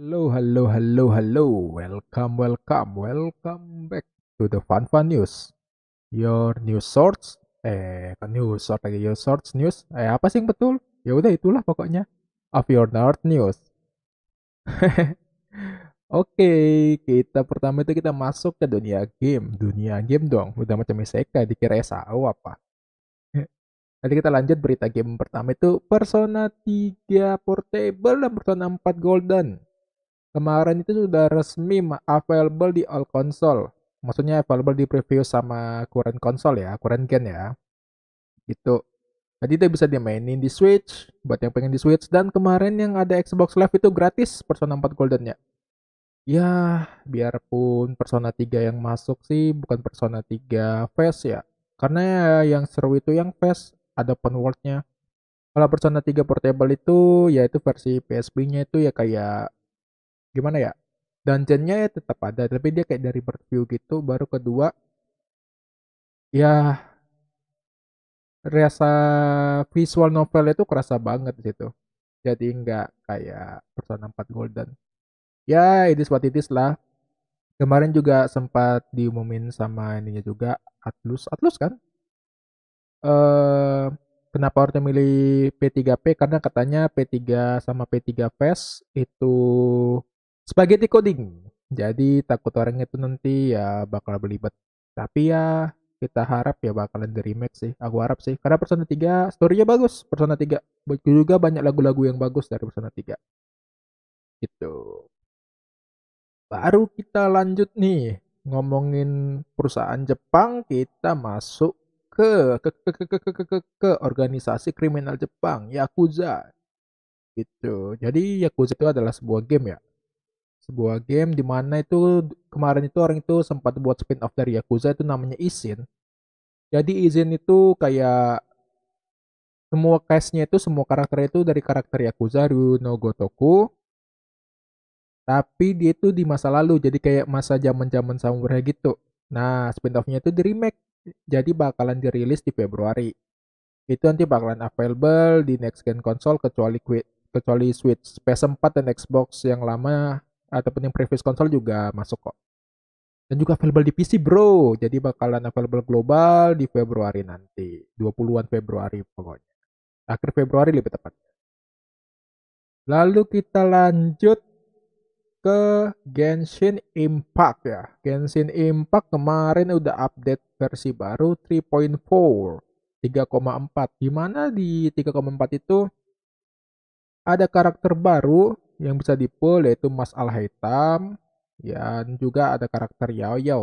Halo, halo, halo, halo. Welcome, welcome, welcome back to the Fun Fun News. Your news source, eh, kan news source lagi, your source news. Eh, apa sih yang betul? Ya udah itulah pokoknya. Of your nerd news. Oke, okay, kita pertama itu kita masuk ke dunia game. Dunia game dong, udah macam Iseka, dikira SAO apa. Nanti kita lanjut berita game pertama itu Persona 3 Portable dan Persona 4 Golden kemarin itu sudah resmi available di all console. Maksudnya available di preview sama current console ya, current gen ya. Itu, Jadi itu bisa dimainin di Switch, buat yang pengen di Switch. Dan kemarin yang ada Xbox Live itu gratis Persona 4 Golden ya. Ya, biarpun Persona 3 yang masuk sih bukan Persona 3 face ya. Karena yang seru itu yang face ada open worldnya. Kalau Persona 3 Portable itu, yaitu itu versi PSP-nya itu ya kayak gimana ya dungeonnya ya tetap ada tapi dia kayak dari bird gitu baru kedua ya rasa visual novel itu kerasa banget gitu jadi nggak kayak Persona 4 Golden ya itu seperti itu it lah kemarin juga sempat diumumin sama ininya juga Atlus Atlus kan eh kenapa harus memilih P3P karena katanya P3 sama P3 Fest itu spaghetti coding. Jadi takut orang itu nanti ya bakal berlibat. Tapi ya kita harap ya bakalan di remake sih. Aku harap sih. Karena Persona 3 story-nya bagus. Persona 3 juga banyak lagu-lagu yang bagus dari Persona 3. Gitu. Baru kita lanjut nih ngomongin perusahaan Jepang, kita masuk ke ke ke ke ke ke, ke, ke organisasi kriminal Jepang, Yakuza. Gitu. Jadi Yakuza itu adalah sebuah game ya sebuah game di mana itu kemarin itu orang itu sempat buat spin-off dari Yakuza itu namanya izin Jadi izin itu kayak semua case nya itu semua karakter itu dari karakter Yakuza Ryu no Gotoku. Tapi dia itu di masa lalu, jadi kayak masa zaman-zaman samurai gitu. Nah, spin-off-nya itu di remake. Jadi bakalan dirilis di Februari. Itu nanti bakalan available di next gen konsol kecuali kecuali Switch, PS4 dan Xbox yang lama ataupun yang previous console juga masuk kok. Dan juga available di PC bro, jadi bakalan available global di Februari nanti, 20-an Februari pokoknya. Akhir Februari lebih tepat Lalu kita lanjut ke Genshin Impact ya. Genshin Impact kemarin udah update versi baru 3.4, 3,4. mana di 3,4 itu ada karakter baru yang bisa dipul yaitu Mas Al Haitam yang dan juga ada karakter Yao Yao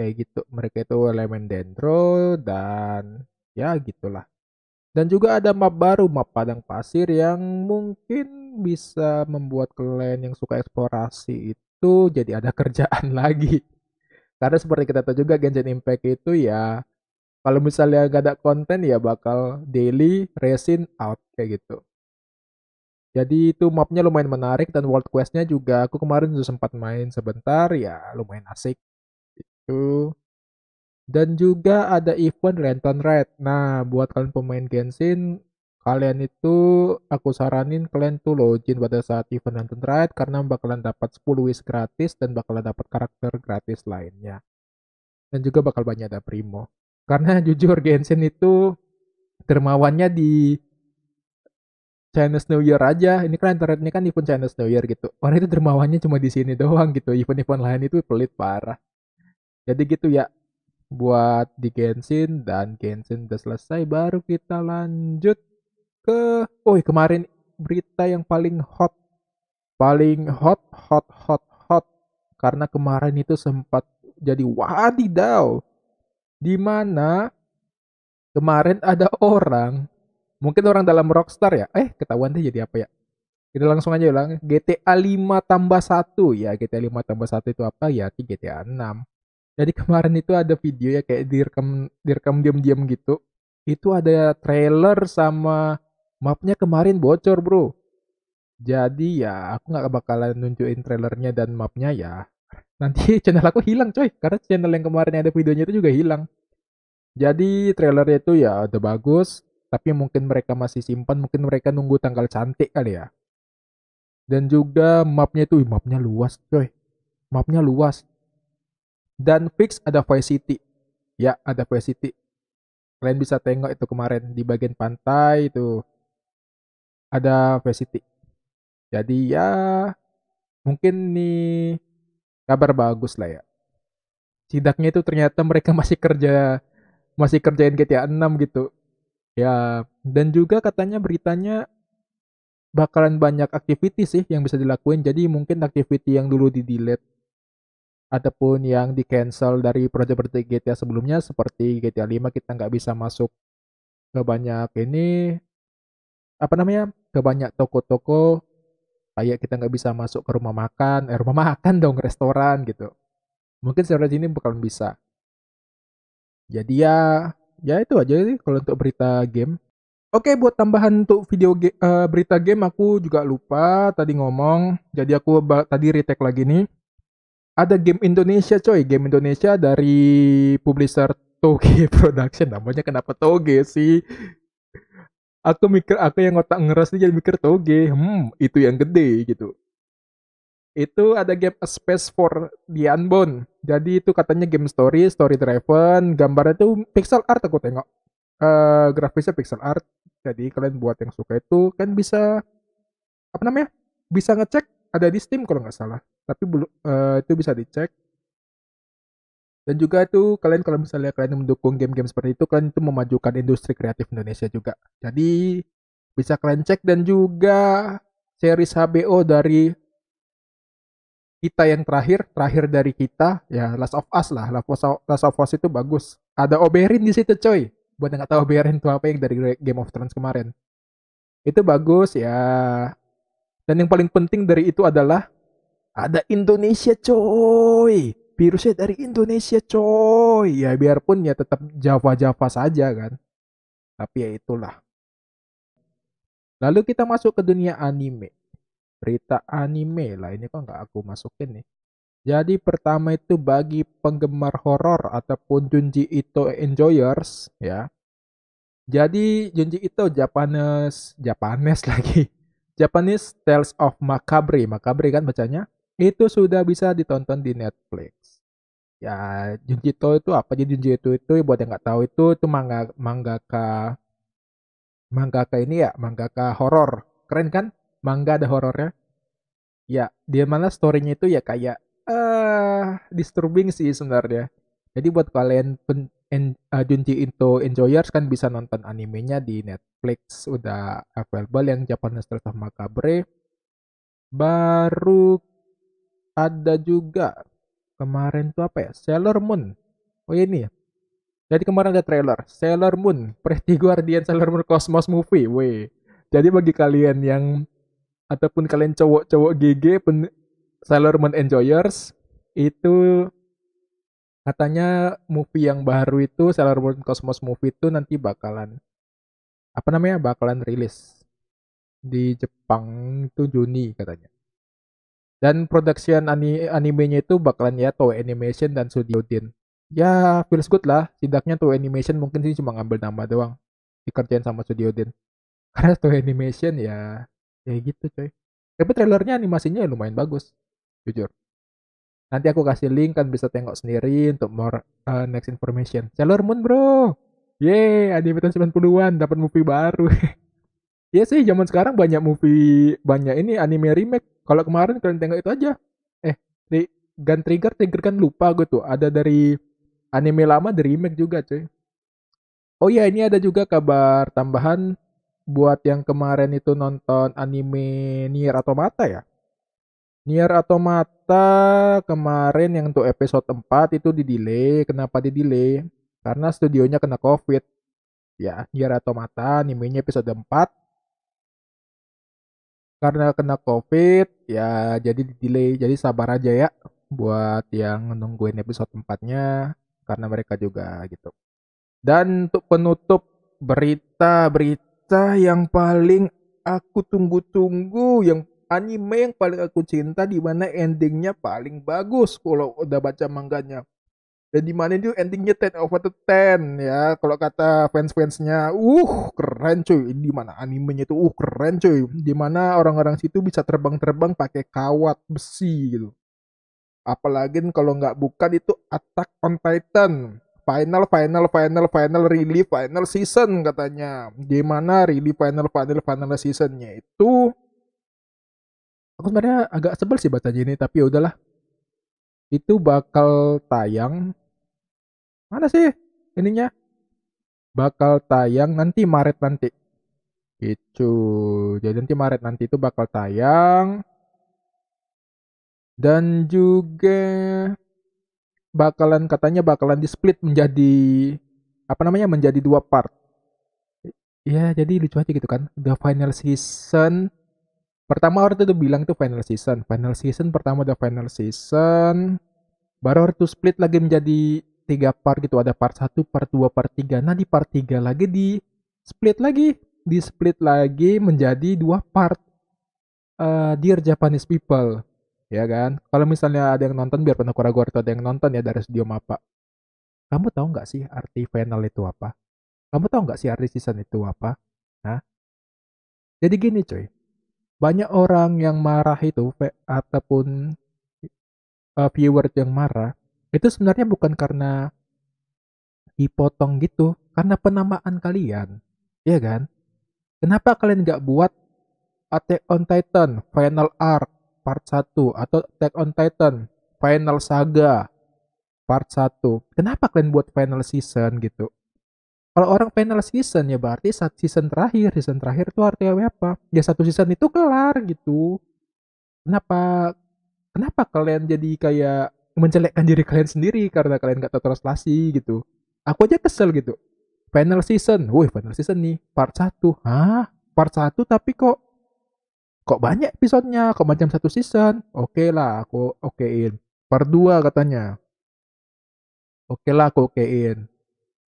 kayak gitu mereka itu elemen dendro dan ya gitulah dan juga ada map baru map padang pasir yang mungkin bisa membuat kalian yang suka eksplorasi itu jadi ada kerjaan lagi karena seperti kita tahu juga Genshin Impact itu ya kalau misalnya gak ada konten ya bakal daily resin out kayak gitu jadi itu mapnya lumayan menarik dan world questnya juga aku kemarin sudah sempat main sebentar ya lumayan asik itu. Dan juga ada event Lantern Red. Nah buat kalian pemain Genshin kalian itu aku saranin kalian tuh login pada saat event Lantern Red karena bakalan dapat 10 wish gratis dan bakalan dapat karakter gratis lainnya. Dan juga bakal banyak ada primo. Karena jujur Genshin itu dermawannya di Chinese New Year aja. Ini kan internetnya kan event Chinese New Year gitu. Orang itu dermawannya cuma di sini doang gitu. Event-event lain itu pelit parah. Jadi gitu ya. Buat di Genshin dan Genshin udah selesai baru kita lanjut ke oh kemarin berita yang paling hot paling hot hot hot hot karena kemarin itu sempat jadi wadidaw di mana kemarin ada orang Mungkin orang dalam Rockstar ya. Eh, ketahuan deh jadi apa ya? Kita langsung aja ulang. GTA 5 tambah 1. Ya, GTA 5 tambah 1 itu apa? Ya, GTA 6. Jadi kemarin itu ada video ya kayak direkam direkam diam-diam gitu. Itu ada trailer sama mapnya kemarin bocor bro. Jadi ya aku nggak bakalan nunjukin trailernya dan mapnya ya. Nanti channel aku hilang coy. Karena channel yang kemarin ada videonya itu juga hilang. Jadi trailernya itu ya udah bagus tapi mungkin mereka masih simpan, mungkin mereka nunggu tanggal cantik kali ya. Dan juga mapnya itu, mapnya luas coy. Mapnya luas. Dan fix ada Vice City. Ya, ada Vice City. Kalian bisa tengok itu kemarin di bagian pantai itu. Ada Vice City. Jadi ya mungkin nih kabar bagus lah ya. Sidaknya itu ternyata mereka masih kerja masih kerjain GTA 6 gitu. Ya, dan juga katanya beritanya bakalan banyak activity sih yang bisa dilakuin. Jadi mungkin activity yang dulu di delete ataupun yang di cancel dari project-project GTA sebelumnya seperti GTA 5 kita nggak bisa masuk ke banyak ini apa namanya ke banyak toko-toko kayak kita nggak bisa masuk ke rumah makan eh rumah makan dong restoran gitu mungkin secara ini bakalan bisa jadi ya ya itu aja sih kalau untuk berita game. Oke, buat tambahan untuk video ge uh, berita game aku juga lupa tadi ngomong. Jadi aku tadi retake lagi nih. Ada game Indonesia coy, game Indonesia dari publisher Toge Production. Namanya kenapa Toge sih? Aku mikir aku yang otak ngeras nih jadi mikir Toge. Hmm, itu yang gede gitu itu ada game A Space for the Unbound. Jadi itu katanya game story, story driven, gambarnya itu pixel art aku tengok. Uh, grafisnya pixel art. Jadi kalian buat yang suka itu kan bisa apa namanya? Bisa ngecek ada di Steam kalau nggak salah. Tapi belum uh, eh, itu bisa dicek. Dan juga itu kalian kalau misalnya kalian mendukung game-game seperti itu, kalian itu memajukan industri kreatif Indonesia juga. Jadi bisa kalian cek dan juga series HBO dari kita yang terakhir, terakhir dari kita, ya Last of Us lah. Last of Us itu bagus. Ada Oberyn di situ, coy. Buat yang nggak tahu Oberyn itu apa yang dari Game of Thrones kemarin. Itu bagus ya. Dan yang paling penting dari itu adalah ada Indonesia, coy. Virusnya dari Indonesia, coy. Ya biarpun ya tetap Java-Java saja kan. Tapi ya itulah. Lalu kita masuk ke dunia anime berita anime lah ini kok nggak aku masukin nih. Jadi pertama itu bagi penggemar horor ataupun Junji Ito enjoyers ya. Jadi Junji Ito Japanese Japanese lagi. Japanese Tales of Macabre, Macabre kan bacanya. Itu sudah bisa ditonton di Netflix. Ya, Junji Ito itu apa jadi Junji Ito itu buat yang nggak tahu itu itu manga mangga mangaka ini ya, mangga mangaka horor. Keren kan? manga ada horornya ya dia mana story-nya itu ya kayak uh, disturbing sih sebenarnya jadi buat kalian pen, en, uh, Junji Ito enjoyers kan bisa nonton animenya di Netflix udah available yang Japanese Tales of Macabre baru ada juga kemarin tuh apa ya Sailor Moon oh ya ini ya jadi kemarin ada trailer Sailor Moon Pretty Guardian Sailor Moon Cosmos Movie weh jadi bagi kalian yang ataupun kalian cowok-cowok GG pen Sailor Moon Enjoyers itu katanya movie yang baru itu Sailor Moon Cosmos movie itu nanti bakalan apa namanya bakalan rilis di Jepang itu Juni katanya dan production ani animenya itu bakalan ya Toei Animation dan Studio Din. Ya feels good lah, tidaknya Toei Animation mungkin sih cuma ngambil nama doang dikerjain sama Studio Din. Karena Toei Animation ya ya gitu coy tapi trailernya animasinya ya lumayan bagus jujur nanti aku kasih link kan bisa tengok sendiri untuk more uh, next information Sailor Moon bro Yeay, anime tahun 90-an dapat movie baru. Iya sih, zaman sekarang banyak movie, banyak ini anime remake. Kalau kemarin kalian tengok itu aja. Eh, tri Gun Trigger, Trigger kan lupa gue tuh. Ada dari anime lama, dari remake juga cuy. Oh iya, ini ada juga kabar tambahan buat yang kemarin itu nonton anime Nier Mata ya. Nier Mata kemarin yang untuk episode 4 itu di delay. Kenapa di delay? Karena studionya kena COVID. Ya, Nier Automata animenya episode 4 karena kena COVID ya jadi di delay. Jadi sabar aja ya buat yang nungguin episode 4-nya karena mereka juga gitu. Dan untuk penutup berita-berita cerita yang paling aku tunggu-tunggu yang anime yang paling aku cinta di mana endingnya paling bagus kalau udah baca mangganya dan di mana itu endingnya 10 over the 10 ya kalau kata fans-fansnya uh keren cuy di mana animenya itu uh keren cuy di mana orang-orang situ bisa terbang-terbang pakai kawat besi gitu apalagi kalau nggak bukan itu Attack on Titan final final final final relief final season katanya gimana relief final final final seasonnya itu aku sebenarnya agak sebel sih baca ini tapi ya udahlah itu bakal tayang mana sih ininya bakal tayang nanti Maret nanti Itu. jadi nanti Maret nanti itu bakal tayang dan juga bakalan katanya bakalan di split menjadi apa namanya menjadi dua part. Ya jadi lucu aja gitu kan. The final season pertama orang itu bilang itu final season, final season pertama the final season. Baru orang itu split lagi menjadi tiga part gitu ada part satu part dua part tiga Nah di part tiga lagi di split lagi, di split lagi menjadi dua part. Uh, Dear Japanese People ya kan? Kalau misalnya ada yang nonton, biar penakura gue ada yang nonton ya dari studio apa. Kamu tahu nggak sih arti final itu apa? Kamu tahu nggak sih arti season itu apa? Nah, Jadi gini cuy, banyak orang yang marah itu ataupun uh, eh, viewer yang marah itu sebenarnya bukan karena dipotong gitu, karena penamaan kalian, ya kan? Kenapa kalian nggak buat Attack on Titan Final Arc part 1 atau Attack on Titan Final Saga part 1. Kenapa kalian buat final season gitu? Kalau orang final season ya berarti saat season terakhir, season terakhir itu artinya apa? Ya satu season itu kelar gitu. Kenapa kenapa kalian jadi kayak menjelekkan diri kalian sendiri karena kalian gak translasi gitu. Aku aja kesel gitu. Final season, wih final season nih, part 1. Hah? Part 1 tapi kok kok banyak episodenya kok macam satu season oke okay lah aku okein part 2 katanya oke okay lah aku okein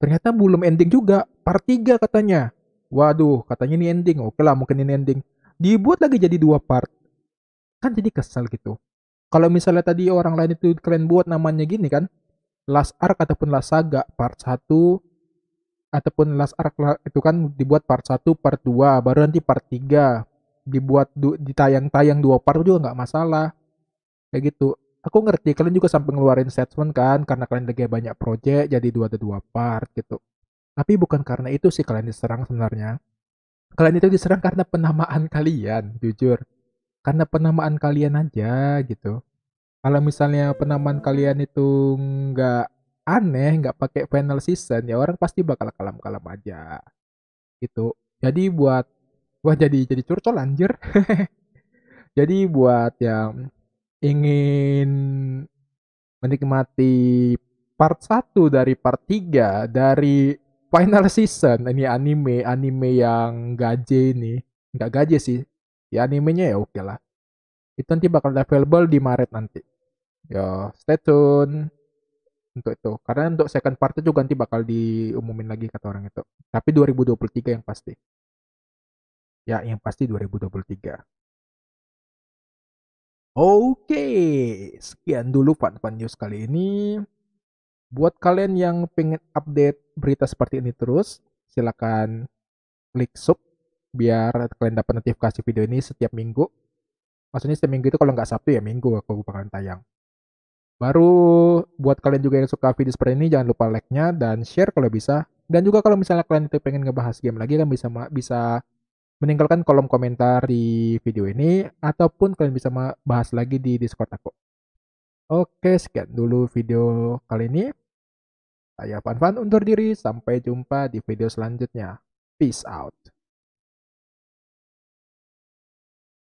ternyata belum ending juga part 3 katanya waduh katanya ini ending oke okay lah mungkin ini ending dibuat lagi jadi dua part kan jadi kesel gitu kalau misalnya tadi orang lain itu kalian buat namanya gini kan last arc ataupun last saga part 1 ataupun last arc itu kan dibuat part 1, part 2, baru nanti part 3 dibuat du, ditayang-tayang dua part juga nggak masalah kayak gitu aku ngerti kalian juga sampai ngeluarin statement kan karena kalian lagi banyak project jadi dua ada dua part gitu tapi bukan karena itu sih kalian diserang sebenarnya kalian itu diserang karena penamaan kalian jujur karena penamaan kalian aja gitu kalau misalnya penamaan kalian itu nggak aneh nggak pakai final season ya orang pasti bakal kalam-kalam aja gitu jadi buat Wah jadi jadi curcol anjir. jadi buat yang ingin menikmati part 1 dari part 3 dari final season ini anime anime yang gaje ini nggak gaje sih ya animenya ya oke lah itu nanti bakal available di Maret nanti ya stay tune untuk itu karena untuk second partnya juga nanti bakal diumumin lagi kata orang itu tapi 2023 yang pasti Ya, yang pasti 2023. Oke, sekian dulu Fun Fun News kali ini. Buat kalian yang pengen update berita seperti ini terus, silakan klik sub biar kalian dapat notifikasi video ini setiap minggu. Maksudnya setiap minggu itu kalau nggak Sabtu ya minggu aku bakalan tayang. Baru buat kalian juga yang suka video seperti ini jangan lupa like-nya dan share kalau bisa. Dan juga kalau misalnya kalian itu pengen ngebahas game lagi kan bisa bisa meninggalkan kolom komentar di video ini ataupun kalian bisa bahas lagi di Discord aku. Oke, sekian dulu video kali ini. Saya Fanfan undur diri, sampai jumpa di video selanjutnya. Peace out.